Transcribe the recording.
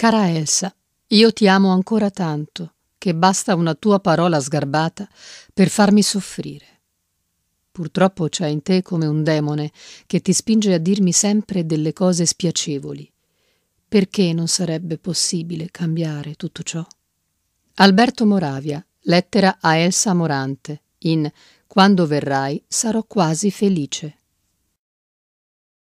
Cara Elsa, io ti amo ancora tanto che basta una tua parola sgarbata per farmi soffrire. Purtroppo c'è in te come un demone che ti spinge a dirmi sempre delle cose spiacevoli. Perché non sarebbe possibile cambiare tutto ciò? Alberto Moravia, lettera a Elsa Morante, in Quando verrai sarò quasi felice.